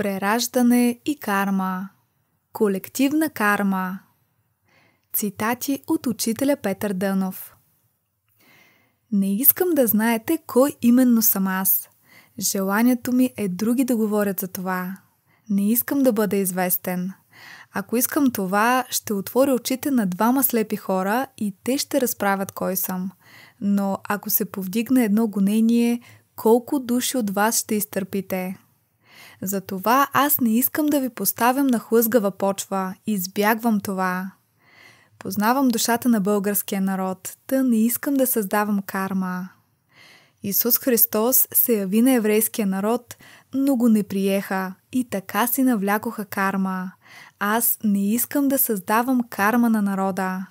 Прераждане и карма. Колективна карма. Цитати от учителя Петър Дънов. Не искам да знаете кой именно съм аз. Желанието ми е други да говорят за това. Не искам да бъда известен. Ако искам това, ще отворя очите на двама слепи хора и те ще разправят кой съм. Но ако се повдигне едно гонение, колко души от вас ще изтърпите? Затова аз не искам да ви поставям на хлъзгава почва. Избягвам това. Познавам душата на българския народ, та не искам да създавам карма. Исус Христос се яви на еврейския народ, но го не приеха и така си навлякоха карма. Аз не искам да създавам карма на народа.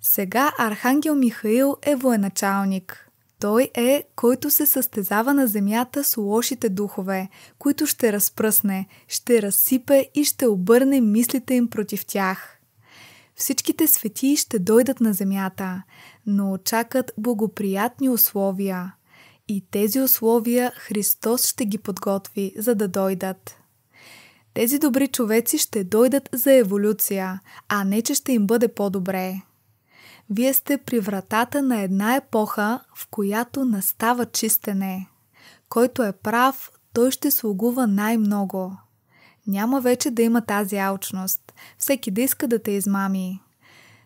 Сега Архангел Михаил е военачалник – той е, който се състезава на земята с лошите духове, които ще разпръсне, ще разсипе и ще обърне мислите им против тях. Всичките светии ще дойдат на земята, но очакат благоприятни условия. И тези условия Христос ще ги подготви, за да дойдат. Тези добри човеци ще дойдат за еволюция, а не че ще им бъде по-добре. Вие сте при вратата на една епоха, в която настава чистене. Който е прав, той ще слугува най-много. Няма вече да има тази алчност. Всеки да иска да те измами.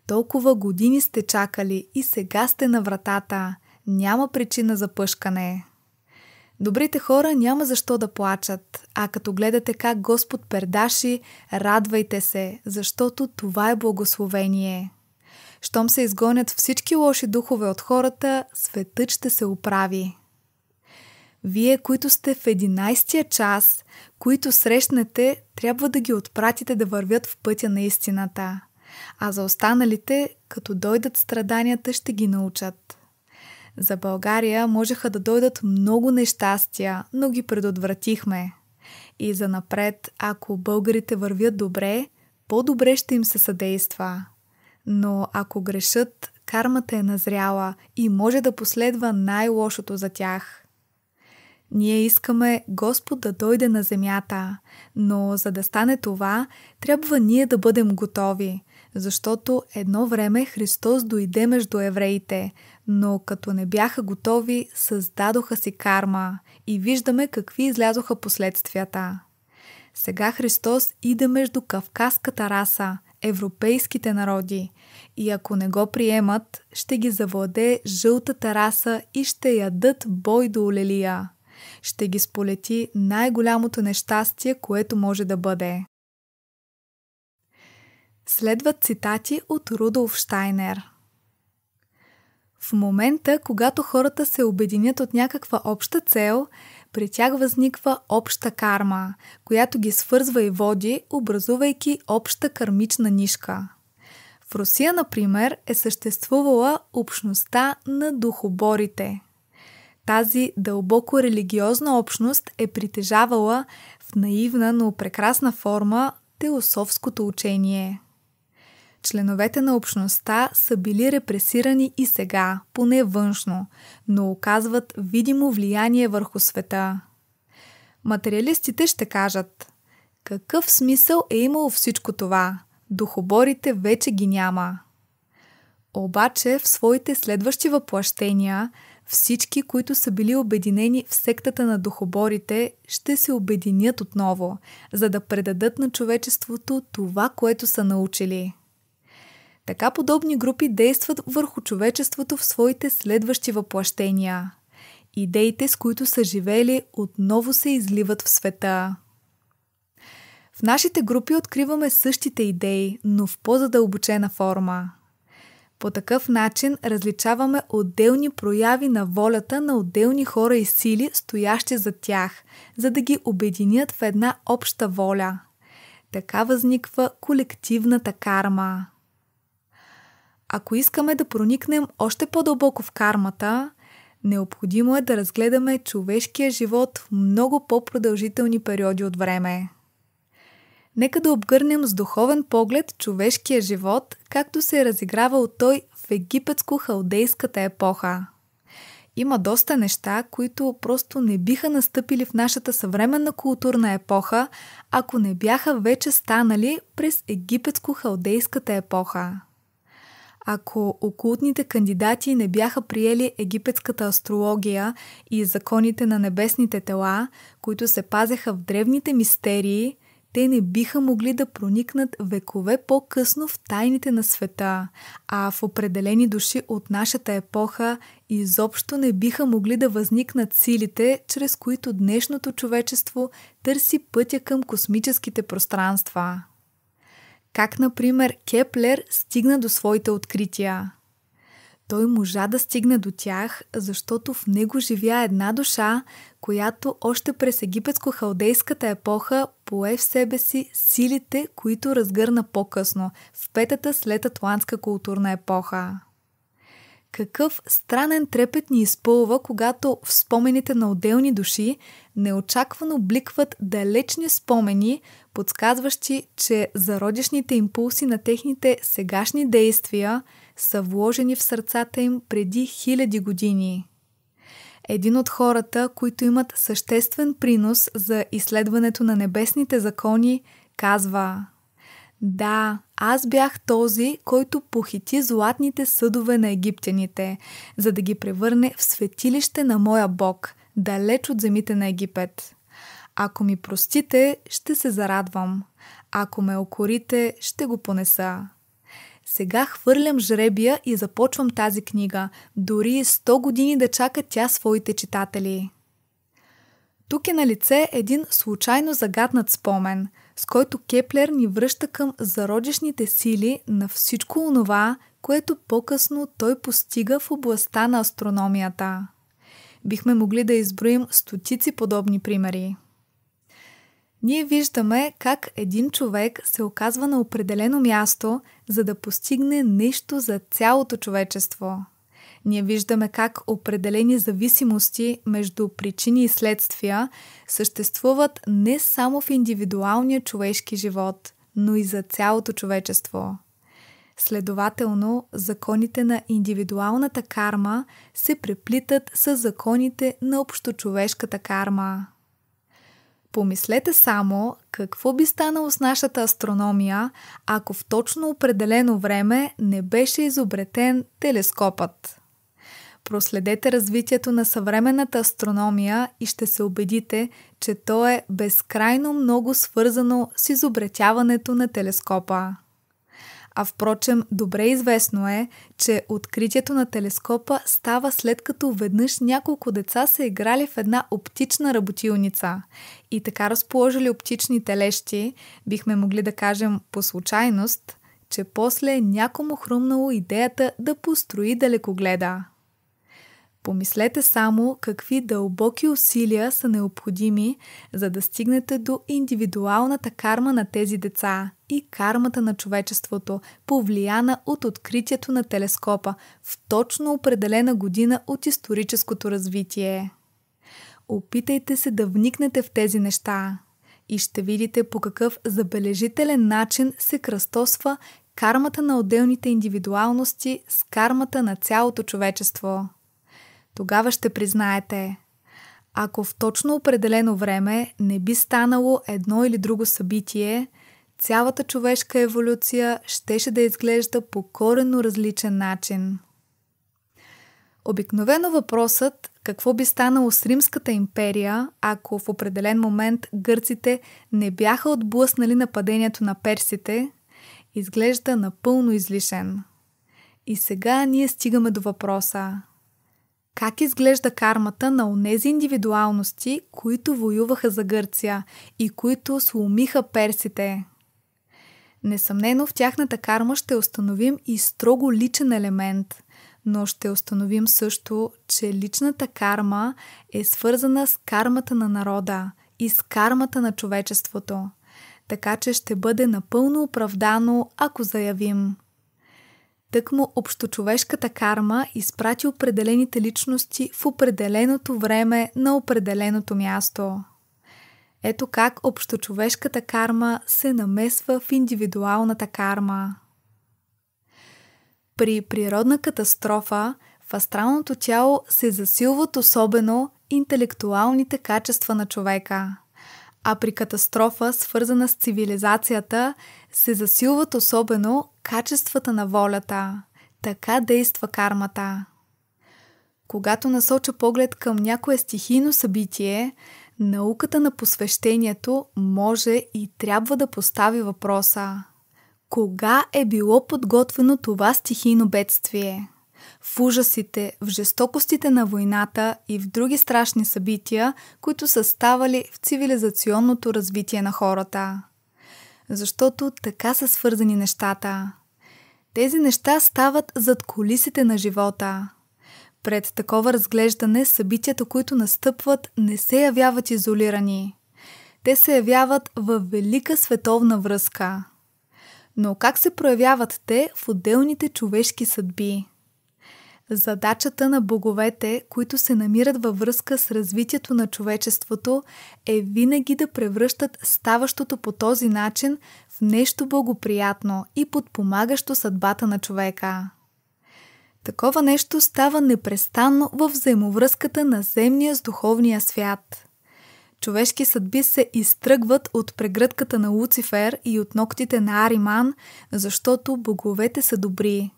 Толкова години сте чакали и сега сте на вратата. Няма причина за пъшкане. Добрите хора няма защо да плачат, а като гледате как Господ пердаши, радвайте се, защото това е благословение. Щом се изгонят всички лоши духове от хората, светът ще се оправи. Вие, които сте в 11-тия час, които срещнете, трябва да ги отпратите да вървят в пътя на истината. А за останалите, като дойдат страданията, ще ги научат. За България можеха да дойдат много нещастия, но ги предотвратихме. И за напред, ако българите вървят добре, по-добре ще им се съдейства но ако грешат, кармата е назряла и може да последва най-лошото за тях. Ние искаме Господ да дойде на земята, но за да стане това, трябва ние да бъдем готови, защото едно време Христос дойде между евреите, но като не бяха готови, създадоха си карма и виждаме какви излязоха последствията. Сега Христос иде между Кавказската раса – европейските народи и ако не го приемат, ще ги завладе жълтата раса и ще ядат бой до Олелия. Ще ги сполети най-голямото нещастие, което може да бъде. Следват цитати от Рудолф Штайнер. В момента, когато хората се обединят от някаква обща цел – при тях възниква обща карма, която ги свързва и води, образувайки обща кармична нишка. В Русия, например, е съществувала общността на духоборите. Тази дълбоко религиозна общност е притежавала в наивна, но прекрасна форма теософското учение – Членовете на общността са били репресирани и сега, поне външно, но оказват видимо влияние върху света. Материалистите ще кажат: Какъв смисъл е имало всичко това? Духоборите вече ги няма. Обаче в своите следващи въплащения всички, които са били обединени в сектата на духоборите, ще се обединят отново, за да предадат на човечеството това, което са научили. Така подобни групи действат върху човечеството в своите следващи въплащения. Идеите, с които са живели, отново се изливат в света. В нашите групи откриваме същите идеи, но в по-задълбочена форма. По такъв начин различаваме отделни прояви на волята на отделни хора и сили, стоящи за тях, за да ги обединят в една обща воля. Така възниква колективната карма. Ако искаме да проникнем още по-дълбоко в кармата, необходимо е да разгледаме човешкия живот в много по-продължителни периоди от време. Нека да обгърнем с духовен поглед човешкия живот, както се е разигравал той в египетско-халдейската епоха. Има доста неща, които просто не биха настъпили в нашата съвременна културна епоха, ако не бяха вече станали през египетско-халдейската епоха ако окултните кандидати не бяха приели египетската астрология и законите на небесните тела, които се пазеха в древните мистерии, те не биха могли да проникнат векове по-късно в тайните на света, а в определени души от нашата епоха изобщо не биха могли да възникнат силите, чрез които днешното човечество търси пътя към космическите пространства. Как, например, Кеплер стигна до своите открития? Той можа да стигне до тях, защото в него живя една душа, която още през египетско-халдейската епоха пое в себе си силите, които разгърна по-късно, в петата след атлантска културна епоха. Какъв странен трепет ни изпълва, когато в спомените на отделни души неочаквано бликват далечни спомени, подсказващи, че зародишните импулси на техните сегашни действия са вложени в сърцата им преди хиляди години. Един от хората, които имат съществен принос за изследването на небесните закони, казва – да, аз бях този, който похити златните съдове на египтяните, за да ги превърне в светилище на моя Бог, далеч от земите на Египет. Ако ми простите, ще се зарадвам. Ако ме окорите, ще го понеса. Сега хвърлям жребия и започвам тази книга, дори 100 години да чака тя своите читатели. Тук е на лице един случайно загаднат спомен – с който Кеплер ни връща към зародишните сили на всичко онова, което по-късно той постига в областта на астрономията. Бихме могли да изброим стотици подобни примери. Ние виждаме как един човек се оказва на определено място, за да постигне нещо за цялото човечество – ние виждаме как определени зависимости между причини и следствия съществуват не само в индивидуалния човешки живот, но и за цялото човечество. Следователно, законите на индивидуалната карма се преплитат с законите на общочовешката карма. Помислете само какво би станало с нашата астрономия, ако в точно определено време не беше изобретен телескопът. Проследете развитието на съвременната астрономия и ще се убедите, че то е безкрайно много свързано с изобретяването на телескопа. А впрочем, добре известно е, че откритието на телескопа става след като веднъж няколко деца са играли в една оптична работилница. И така разположили оптичните лещи. бихме могли да кажем по случайност, че после някому хрумнало идеята да построи далекогледа. Помислете само какви дълбоки усилия са необходими, за да стигнете до индивидуалната карма на тези деца и кармата на човечеството, повлияна от откритието на телескопа в точно определена година от историческото развитие. Опитайте се да вникнете в тези неща и ще видите по какъв забележителен начин се кръстосва кармата на отделните индивидуалности с кармата на цялото човечество. Тогава ще признаете, ако в точно определено време не би станало едно или друго събитие, цялата човешка еволюция щеше да изглежда по коренно различен начин. Обикновено въпросът какво би станало с Римската империя, ако в определен момент гърците не бяха отблъснали нападението на персите, изглежда напълно излишен. И сега ние стигаме до въпроса – как изглежда кармата на онези индивидуалности, които воюваха за Гърция и които сломиха персите? Несъмнено в тяхната карма ще установим и строго личен елемент, но ще установим също, че личната карма е свързана с кармата на народа и с кармата на човечеството. Така че ще бъде напълно оправдано, ако заявим – Тъкмо общочовешката карма изпрати определените личности в определеното време на определеното място. Ето как общочовешката карма се намесва в индивидуалната карма. При природна катастрофа в астралното тяло се засилват особено интелектуалните качества на човека – а при катастрофа, свързана с цивилизацията, се засилват особено качествата на волята. Така действа кармата. Когато насоча поглед към някое стихийно събитие, науката на посвещението може и трябва да постави въпроса: кога е било подготвено това стихийно бедствие? в ужасите, в жестокостите на войната и в други страшни събития, които са ставали в цивилизационното развитие на хората. Защото така са свързани нещата. Тези неща стават зад колисите на живота. Пред такова разглеждане събитията, които настъпват, не се явяват изолирани. Те се явяват във велика световна връзка. Но как се проявяват те в отделните човешки съдби? Задачата на боговете, които се намират във връзка с развитието на човечеството, е винаги да превръщат ставащото по този начин в нещо благоприятно и подпомагащо съдбата на човека. Такова нещо става непрестанно във взаимовръзката на земния с духовния свят. Човешки съдби се изтръгват от прегръдката на Луцифер и от ногтите на Ариман, защото боговете са добри,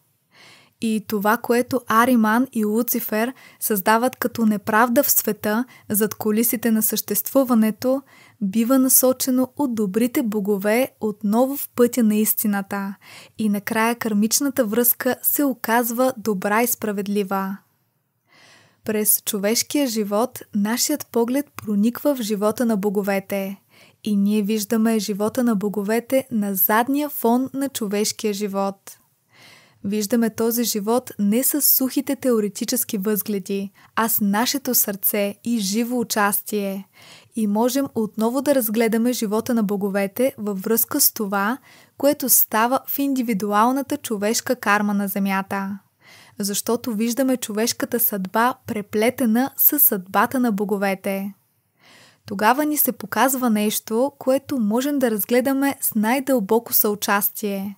и това, което Ариман и Луцифер създават като неправда в света зад колисите на съществуването, бива насочено от добрите богове отново в пътя на истината. И накрая кармичната връзка се оказва добра и справедлива. През човешкия живот нашият поглед прониква в живота на боговете. И ние виждаме живота на боговете на задния фон на човешкия живот – Виждаме този живот не с сухите теоретически възгледи, а с нашето сърце и живо участие. И можем отново да разгледаме живота на боговете във връзка с това, което става в индивидуалната човешка карма на Земята. Защото виждаме човешката съдба преплетена с съдбата на боговете тогава ни се показва нещо, което можем да разгледаме с най-дълбоко съучастие.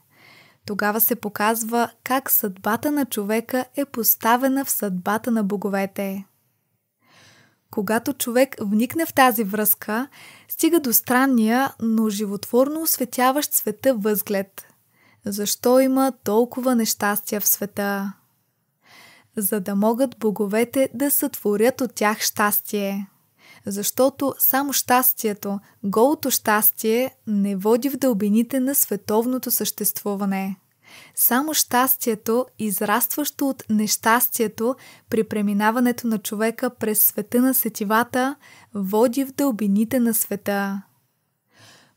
Тогава се показва как съдбата на човека е поставена в съдбата на боговете. Когато човек вникне в тази връзка, стига до странния, но животворно осветяващ света възглед. Защо има толкова нещастия в света? За да могат боговете да сътворят от тях щастие защото само щастието, голото щастие не води в дълбините на световното съществуване. Само щастието, израстващо от нещастието при преминаването на човека през света на сетивата, води в дълбините на света.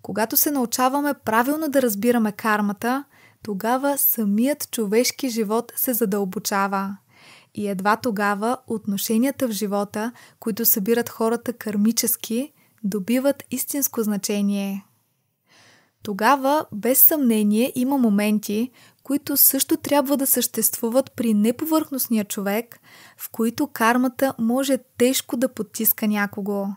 Когато се научаваме правилно да разбираме кармата, тогава самият човешки живот се задълбочава. И едва тогава отношенията в живота, които събират хората кармически, добиват истинско значение. Тогава, без съмнение, има моменти, които също трябва да съществуват при неповърхностния човек, в които кармата може тежко да потиска някого.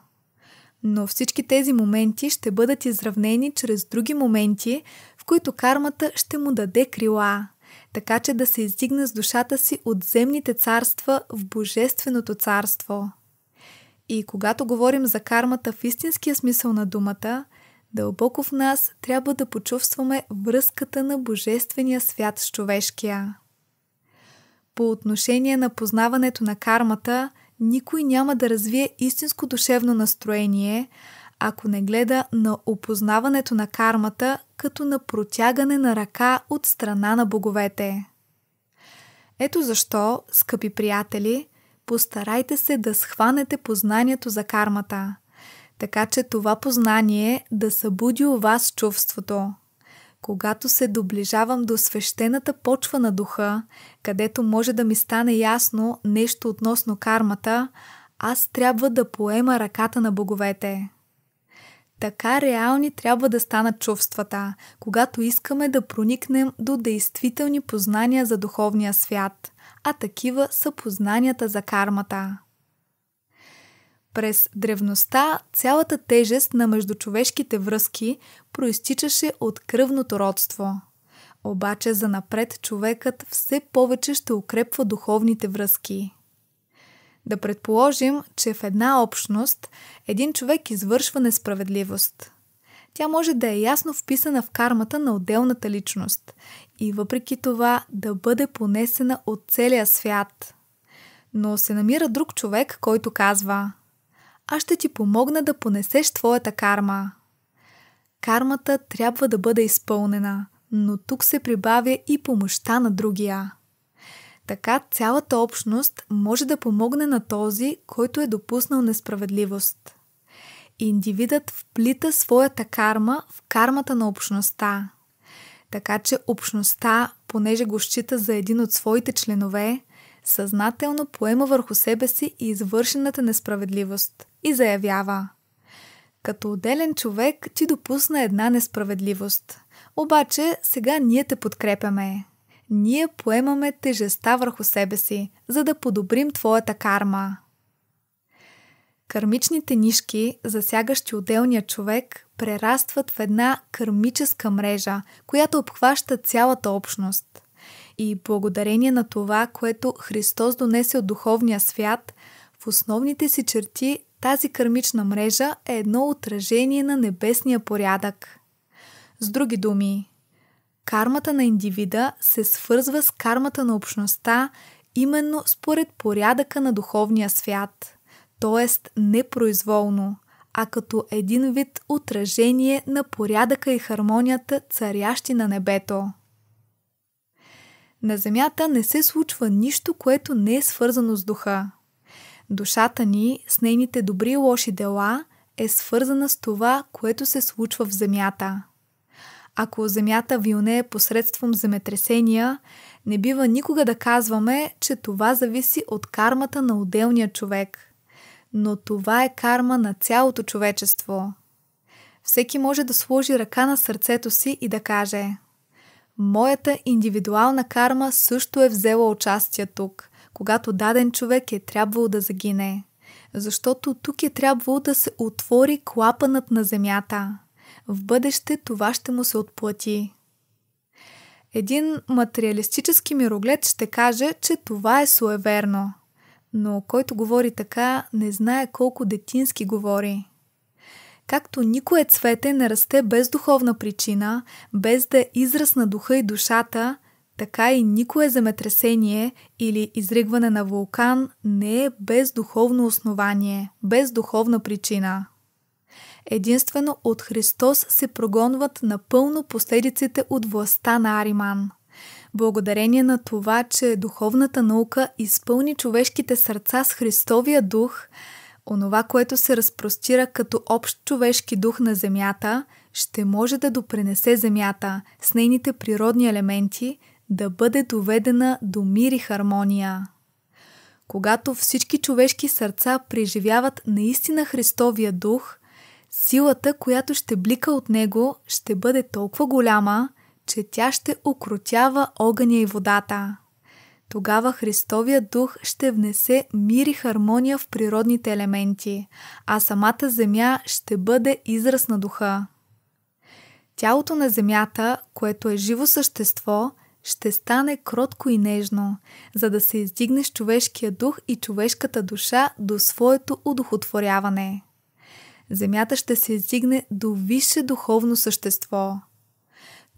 Но всички тези моменти ще бъдат изравнени чрез други моменти, в които кармата ще му даде крила – така че да се издигна с душата си от земните царства в Божественото царство. И когато говорим за кармата в истинския смисъл на думата, дълбоко в нас трябва да почувстваме връзката на Божествения свят с човешкия. По отношение на познаването на кармата, никой няма да развие истинско душевно настроение, ако не гледа на опознаването на кармата като на протягане на ръка от страна на боговете. Ето защо, скъпи приятели, постарайте се да схванете познанието за кармата, така че това познание да събуди у вас чувството. Когато се доближавам до свещената почва на духа, където може да ми стане ясно нещо относно кармата, аз трябва да поема ръката на боговете. Така реални трябва да станат чувствата, когато искаме да проникнем до действителни познания за духовния свят, а такива са познанията за кармата. През древността цялата тежест на междучовешките връзки проистичаше от кръвното родство. Обаче за напред, човекът все повече ще укрепва духовните връзки – да предположим, че в една общност един човек извършва несправедливост. Тя може да е ясно вписана в кармата на отделната личност и въпреки това да бъде понесена от целия свят. Но се намира друг човек, който казва Аз ще ти помогна да понесеш твоята карма. Кармата трябва да бъде изпълнена, но тук се прибавя и помощта на другия. Така цялата общност може да помогне на този, който е допуснал несправедливост. Индивидът вплита своята карма в кармата на общността. Така че общността, понеже го счита за един от своите членове, съзнателно поема върху себе си и извършената несправедливост и заявява Като отделен човек ти допусна една несправедливост, обаче сега ние те подкрепяме – ние поемаме тежеста върху себе си, за да подобрим твоята карма. Кърмичните нишки, засягащи отделния човек, прерастват в една кърмическа мрежа, която обхваща цялата общност. И благодарение на това, което Христос донесе от духовния свят, в основните си черти тази кърмична мрежа е едно отражение на небесния порядък. С други думи, Кармата на индивида се свързва с кармата на общността именно според порядъка на духовния свят, т.е. непроизволно, а като един вид отражение на порядъка и хармонията царящи на небето. На Земята не се случва нищо, което не е свързано с духа. Душата ни с нейните добри и лоши дела е свързана с това, което се случва в Земята – ако земята вилне посредством земетресения, не бива никога да казваме, че това зависи от кармата на отделния човек. Но това е карма на цялото човечество. Всеки може да сложи ръка на сърцето си и да каже: Моята индивидуална карма също е взела участие тук, когато даден човек е трябвало да загине. Защото тук е трябвало да се отвори клапанът на земята. В бъдеще това ще му се отплати. Един материалистически мироглед ще каже, че това е суеверно. Но който говори така, не знае колко детински говори. Както никое цвете не расте без духовна причина, без да е израз на духа и душата, така и никое земетресение или изригване на вулкан не е без духовно основание, без духовна причина единствено от Христос се прогонват напълно последиците от властта на Ариман. Благодарение на това, че духовната наука изпълни човешките сърца с Христовия дух, онова, което се разпростира като общ човешки дух на земята, ще може да допренесе земята с нейните природни елементи, да бъде доведена до мир и хармония. Когато всички човешки сърца преживяват наистина Христовия дух, силата, която ще блика от него, ще бъде толкова голяма, че тя ще окротява огъня и водата. Тогава Христовия дух ще внесе мир и хармония в природните елементи, а самата земя ще бъде израз на духа. Тялото на земята, което е живо същество, ще стане кротко и нежно, за да се издигне с човешкия дух и човешката душа до своето удохотворяване. Земята ще се издигне до висше духовно същество.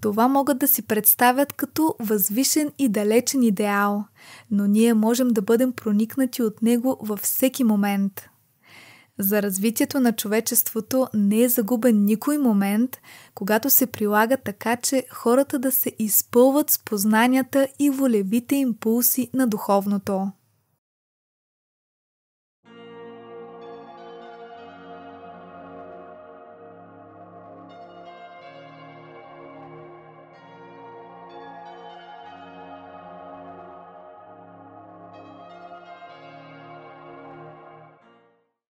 Това могат да си представят като възвишен и далечен идеал, но ние можем да бъдем проникнати от него във всеки момент. За развитието на човечеството не е загубен никой момент, когато се прилага така, че хората да се изпълват с познанията и волевите импулси на духовното.